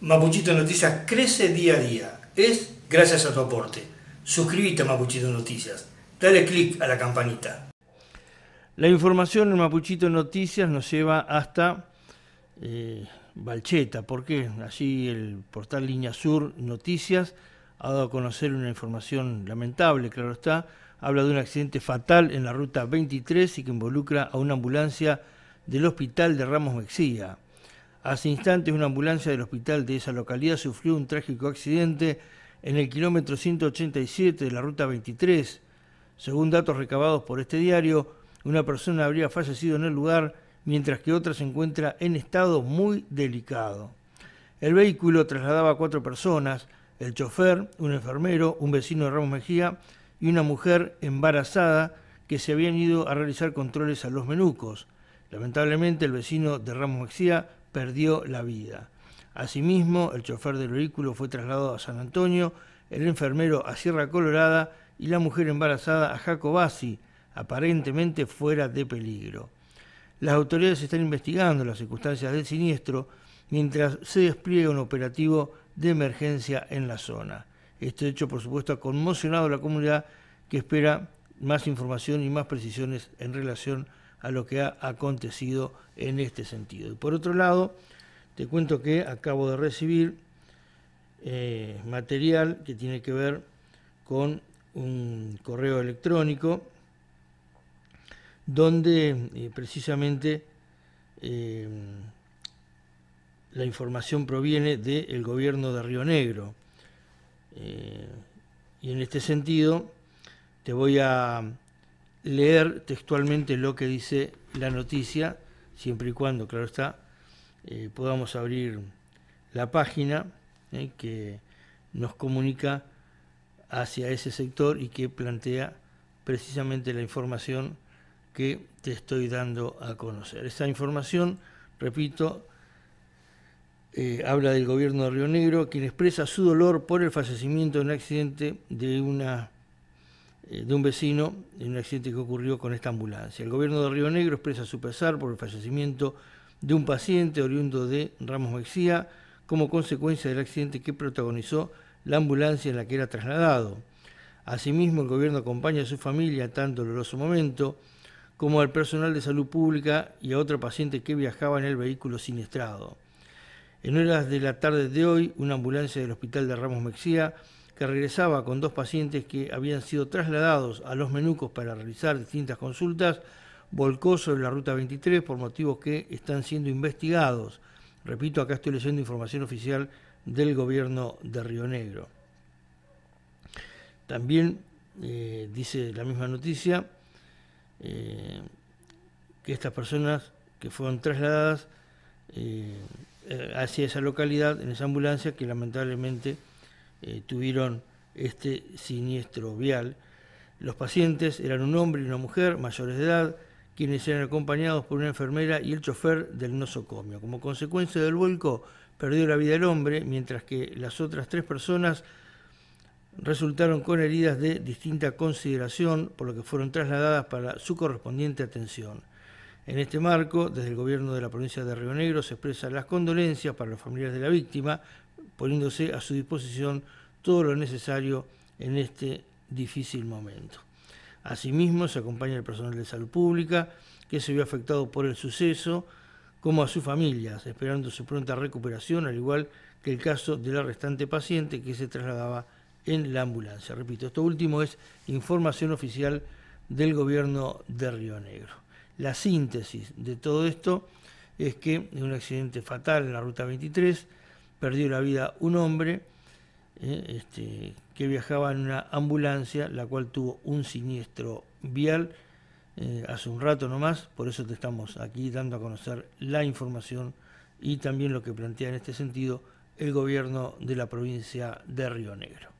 Mapuchito Noticias crece día a día. Es gracias a tu aporte. Suscríbete a Mapuchito Noticias. Dale click a la campanita. La información en Mapuchito Noticias nos lleva hasta eh, Valcheta, Balcheta, porque allí el portal Línea Sur Noticias ha dado a conocer una información lamentable, claro está. Habla de un accidente fatal en la ruta 23 y que involucra a una ambulancia del hospital de Ramos Mexía. Hace instantes una ambulancia del hospital de esa localidad sufrió un trágico accidente en el kilómetro 187 de la ruta 23. Según datos recabados por este diario, una persona habría fallecido en el lugar mientras que otra se encuentra en estado muy delicado. El vehículo trasladaba a cuatro personas, el chofer, un enfermero, un vecino de Ramos Mejía y una mujer embarazada que se habían ido a realizar controles a los menucos. Lamentablemente el vecino de Ramos Mejía perdió la vida. Asimismo, el chofer del vehículo fue trasladado a San Antonio, el enfermero a Sierra Colorada y la mujer embarazada a Jacobasi, aparentemente fuera de peligro. Las autoridades están investigando las circunstancias del siniestro mientras se despliega un operativo de emergencia en la zona. Este hecho, por supuesto, ha conmocionado a la comunidad que espera más información y más precisiones en relación a lo que ha acontecido en este sentido. Y por otro lado, te cuento que acabo de recibir eh, material que tiene que ver con un correo electrónico donde eh, precisamente eh, la información proviene del gobierno de Río Negro. y en este sentido te voy a leer textualmente lo que dice la noticia, siempre y cuando, claro está, eh, podamos abrir la página eh, que nos comunica hacia ese sector y que plantea precisamente la información que te estoy dando a conocer. Esta información, repito, eh, habla del gobierno de Río Negro, quien expresa su dolor por el fallecimiento en un accidente de una eh, de un vecino en un accidente que ocurrió con esta ambulancia. El gobierno de Río Negro expresa su pesar por el fallecimiento de un paciente oriundo de Ramos Mexía como consecuencia del accidente que protagonizó la ambulancia en la que era trasladado. Asimismo, el gobierno acompaña a su familia en tan doloroso momento como al personal de salud pública y a otro paciente que viajaba en el vehículo siniestrado. En horas de la tarde de hoy, una ambulancia del hospital de Ramos Mexía que regresaba con dos pacientes que habían sido trasladados a los menucos para realizar distintas consultas, volcó sobre la ruta 23 por motivos que están siendo investigados. Repito, acá estoy leyendo información oficial del gobierno de Río Negro. También eh, dice la misma noticia eh, que estas personas que fueron trasladadas eh, hacia esa localidad en esa ambulancia que lamentablemente eh, tuvieron este siniestro vial. Los pacientes eran un hombre y una mujer mayores de edad, quienes eran acompañados por una enfermera y el chofer del nosocomio. Como consecuencia del vuelco, perdió la vida el hombre, mientras que las otras tres personas resultaron con heridas de distinta consideración, por lo que fueron trasladadas para su correspondiente atención. En este marco, desde el gobierno de la provincia de Río Negro se expresan las condolencias para los familiares de la víctima, poniéndose a su disposición todo lo necesario en este difícil momento. Asimismo, se acompaña al personal de salud pública que se vio afectado por el suceso, como a sus familias, esperando su pronta recuperación, al igual que el caso de la restante paciente que se trasladaba en la ambulancia. Repito, esto último es información oficial del gobierno de Río Negro. La síntesis de todo esto es que en un accidente fatal en la Ruta 23 perdió la vida un hombre eh, este, que viajaba en una ambulancia, la cual tuvo un siniestro vial eh, hace un rato nomás, por eso te estamos aquí dando a conocer la información y también lo que plantea en este sentido el gobierno de la provincia de Río Negro.